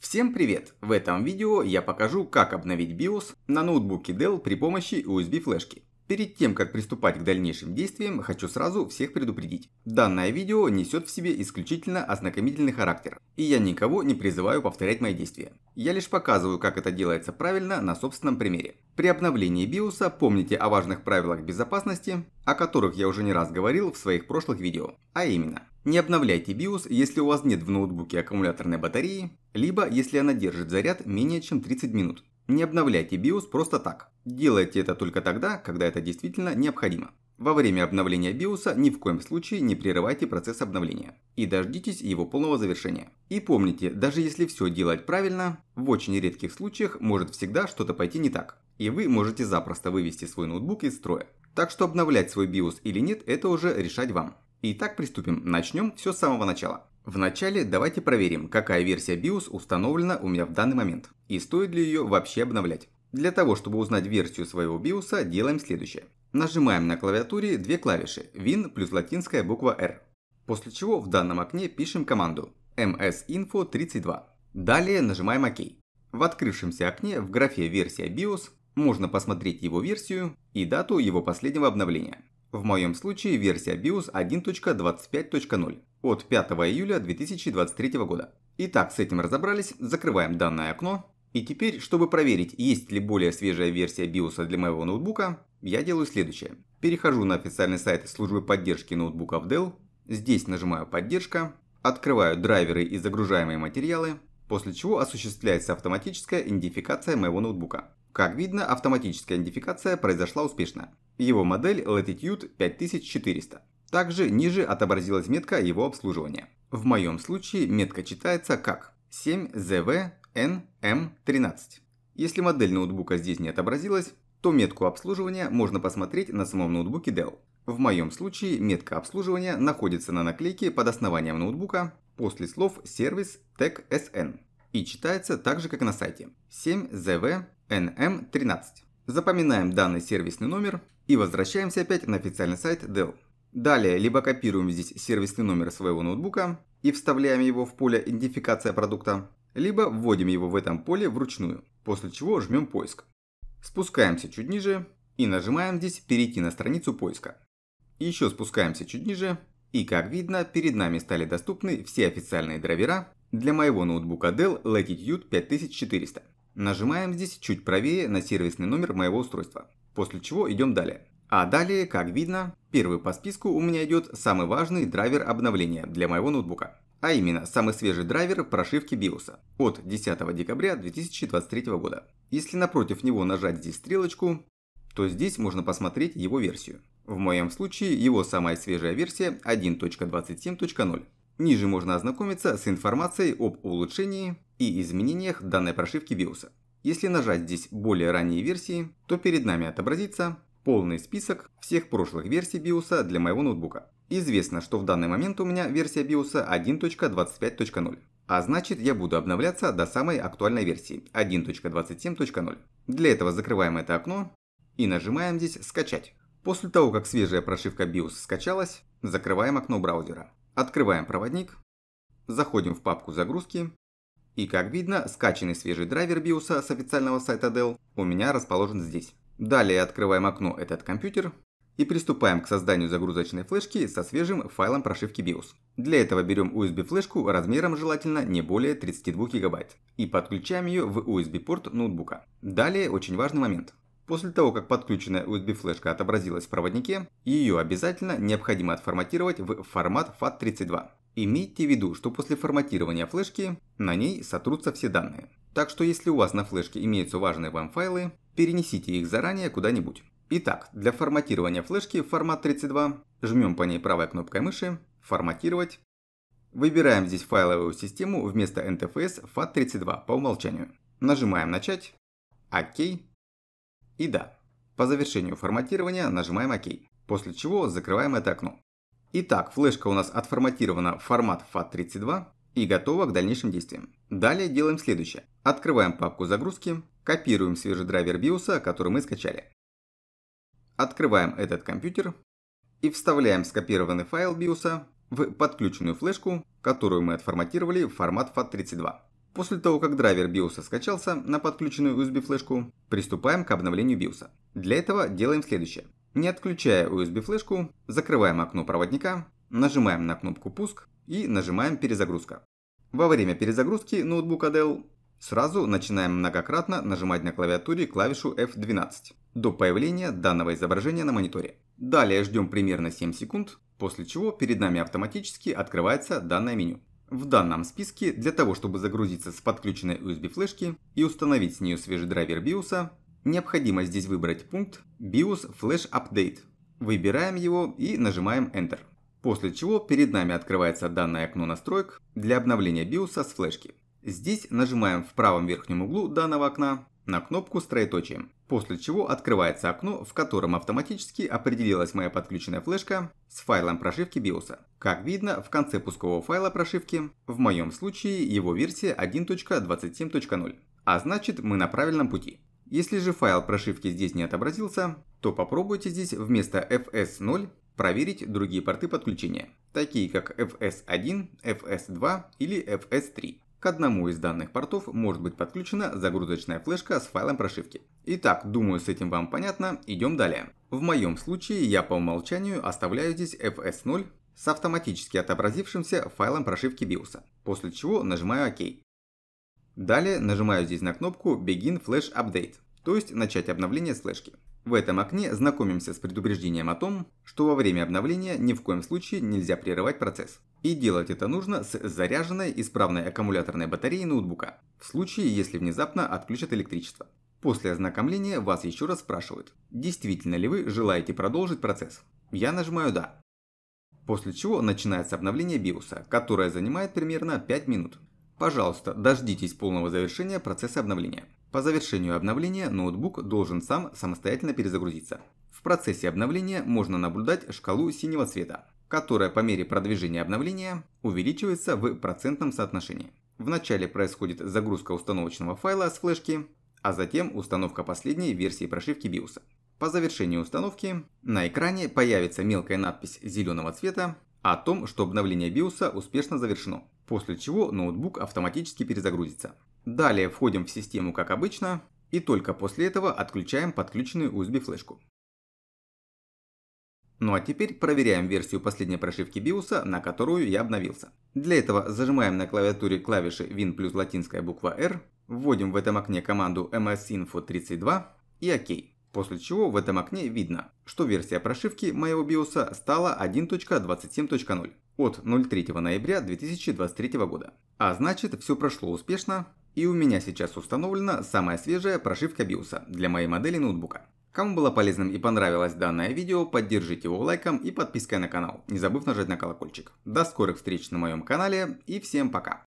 Всем привет! В этом видео я покажу, как обновить BIOS на ноутбуке Dell при помощи USB флешки. Перед тем, как приступать к дальнейшим действиям, хочу сразу всех предупредить. Данное видео несет в себе исключительно ознакомительный характер, и я никого не призываю повторять мои действия. Я лишь показываю, как это делается правильно на собственном примере. При обновлении BIOS помните о важных правилах безопасности, о которых я уже не раз говорил в своих прошлых видео. А именно, не обновляйте BIOS, если у вас нет в ноутбуке аккумуляторной батареи, либо если она держит заряд менее чем 30 минут. Не обновляйте BIOS просто так. Делайте это только тогда, когда это действительно необходимо. Во время обновления BIOS ни в коем случае не прерывайте процесс обновления и дождитесь его полного завершения. И помните, даже если все делать правильно, в очень редких случаях может всегда что-то пойти не так, и вы можете запросто вывести свой ноутбук из строя. Так что обновлять свой BIOS или нет, это уже решать вам. Итак, приступим. Начнем все с самого начала. Вначале давайте проверим, какая версия BIOS установлена у меня в данный момент и стоит ли ее вообще обновлять. Для того, чтобы узнать версию своего BIOS, делаем следующее. Нажимаем на клавиатуре две клавиши Win плюс латинская буква R. После чего в данном окне пишем команду msinfo32. Далее нажимаем ОК. В открывшемся окне в графе «Версия BIOS» можно посмотреть его версию и дату его последнего обновления. В моем случае версия BIOS 1.25.0 от 5 июля 2023 года. Итак, с этим разобрались, закрываем данное окно. И теперь, чтобы проверить, есть ли более свежая версия BIOS для моего ноутбука, я делаю следующее. Перехожу на официальный сайт службы поддержки ноутбуков Dell, здесь нажимаю «Поддержка», открываю драйверы и загружаемые материалы, после чего осуществляется автоматическая идентификация моего ноутбука. Как видно, автоматическая идентификация произошла успешно его модель Latitude 5400. Также ниже отобразилась метка его обслуживания. В моем случае метка читается как 7ZVNM13. Эм Если модель ноутбука здесь не отобразилась, то метку обслуживания можно посмотреть на самом ноутбуке Dell. В моем случае метка обслуживания находится на наклейке под основанием ноутбука после слов «Сервис Tech SN» и читается так же, как на сайте 7ZVNM13. Запоминаем данный сервисный номер и возвращаемся опять на официальный сайт Dell. Далее, либо копируем здесь сервисный номер своего ноутбука и вставляем его в поле «Идентификация продукта», либо вводим его в этом поле вручную, после чего жмем «Поиск». Спускаемся чуть ниже и нажимаем здесь «Перейти на страницу поиска». Еще спускаемся чуть ниже и, как видно, перед нами стали доступны все официальные драйвера для моего ноутбука Dell Latitude 5400. Нажимаем здесь чуть правее на сервисный номер моего устройства, после чего идем далее. А далее, как видно, первый по списку у меня идет самый важный драйвер обновления для моего ноутбука. А именно, самый свежий драйвер прошивки BIOS от 10 декабря 2023 года. Если напротив него нажать здесь стрелочку, то здесь можно посмотреть его версию. В моем случае его самая свежая версия 1.27.0. Ниже можно ознакомиться с информацией об улучшении и изменениях данной прошивки вируса. Если нажать здесь более ранние версии, то перед нами отобразится полный список всех прошлых версий BIOS для моего ноутбука. Известно, что в данный момент у меня версия BIOS 1.25.0, а значит я буду обновляться до самой актуальной версии 1.27.0. Для этого закрываем это окно и нажимаем здесь «Скачать». После того, как свежая прошивка BIOS скачалась, закрываем окно браузера. Открываем проводник, заходим в папку загрузки и как видно, скачанный свежий драйвер BIOS с официального сайта Dell у меня расположен здесь. Далее открываем окно «Этот компьютер» и приступаем к созданию загрузочной флешки со свежим файлом прошивки BIOS. Для этого берем USB-флешку размером желательно не более 32 ГБ и подключаем ее в USB-порт ноутбука. Далее очень важный момент. После того, как подключенная USB-флешка отобразилась в проводнике, ее обязательно необходимо отформатировать в формат FAT32. Имейте в виду, что после форматирования флешки на ней сотрутся все данные. Так что если у вас на флешке имеются важные вам файлы, перенесите их заранее куда-нибудь. Итак, для форматирования флешки в формат 32 жмем по ней правой кнопкой мыши «Форматировать». Выбираем здесь файловую систему вместо NTFS FAT32 по умолчанию. Нажимаем «Начать», «Ок» и «Да». По завершению форматирования нажимаем «Ок», после чего закрываем это окно. Итак, флешка у нас отформатирована в формат FAT32 и готова к дальнейшим действиям. Далее делаем следующее. Открываем папку загрузки, копируем свежий драйвер BIOS, который мы скачали. Открываем этот компьютер и вставляем скопированный файл BIOS в подключенную флешку, которую мы отформатировали в формат FAT32. После того, как драйвер BIOS скачался на подключенную USB-флешку, приступаем к обновлению BIOS. Для этого делаем следующее. Не отключая USB-флешку, закрываем окно проводника, нажимаем на кнопку «Пуск» и нажимаем «Перезагрузка». Во время перезагрузки ноутбука Dell сразу начинаем многократно нажимать на клавиатуре клавишу F12 до появления данного изображения на мониторе. Далее ждем примерно 7 секунд, после чего перед нами автоматически открывается данное меню. В данном списке для того, чтобы загрузиться с подключенной USB флешки и установить с нее свежий драйвер BIOS, Необходимо здесь выбрать пункт BIOS Flash Update. Выбираем его и нажимаем Enter. После чего перед нами открывается данное окно настроек для обновления BIOS с флешки. Здесь нажимаем в правом верхнем углу данного окна на кнопку с троеточием, после чего открывается окно, в котором автоматически определилась моя подключенная флешка с файлом прошивки BIOS. Как видно, в конце пускового файла прошивки, в моем случае его версия 1.27.0, а значит мы на правильном пути. Если же файл прошивки здесь не отобразился, то попробуйте здесь вместо fs0 проверить другие порты подключения, такие как fs1, fs2 или fs3. К одному из данных портов может быть подключена загрузочная флешка с файлом прошивки. Итак, думаю с этим вам понятно, идем далее. В моем случае я по умолчанию оставляю здесь fs0 с автоматически отобразившимся файлом прошивки BIOS, после чего нажимаю ОК. Далее нажимаю здесь на кнопку Begin Flash Update, то есть начать обновление с флешки. В этом окне знакомимся с предупреждением о том, что во время обновления ни в коем случае нельзя прерывать процесс. И делать это нужно с заряженной исправной аккумуляторной батареей ноутбука, в случае, если внезапно отключат электричество. После ознакомления вас еще раз спрашивают, действительно ли вы желаете продолжить процесс. Я нажимаю «Да». После чего начинается обновление биоса, которое занимает примерно 5 минут. Пожалуйста, дождитесь полного завершения процесса обновления. По завершению обновления ноутбук должен сам самостоятельно перезагрузиться. В процессе обновления можно наблюдать шкалу синего цвета, которая по мере продвижения обновления увеличивается в процентном соотношении. Вначале происходит загрузка установочного файла с флешки, а затем установка последней версии прошивки BIOS. По завершении установки на экране появится мелкая надпись зеленого цвета о том, что обновление BIOS успешно завершено после чего ноутбук автоматически перезагрузится. Далее входим в систему как обычно и только после этого отключаем подключенную USB флешку. Ну а теперь проверяем версию последней прошивки BIOS, на которую я обновился. Для этого зажимаем на клавиатуре клавиши Win плюс латинская буква R, вводим в этом окне команду msinfo32 и ОК. После чего в этом окне видно, что версия прошивки моего BIOS стала 1.27.0 от 03 ноября 2023 года. А значит, все прошло успешно, и у меня сейчас установлена самая свежая прошивка BIOS для моей модели ноутбука. Кому было полезным и понравилось данное видео, поддержите его лайком и подпиской на канал, не забыв нажать на колокольчик. До скорых встреч на моем канале и всем пока!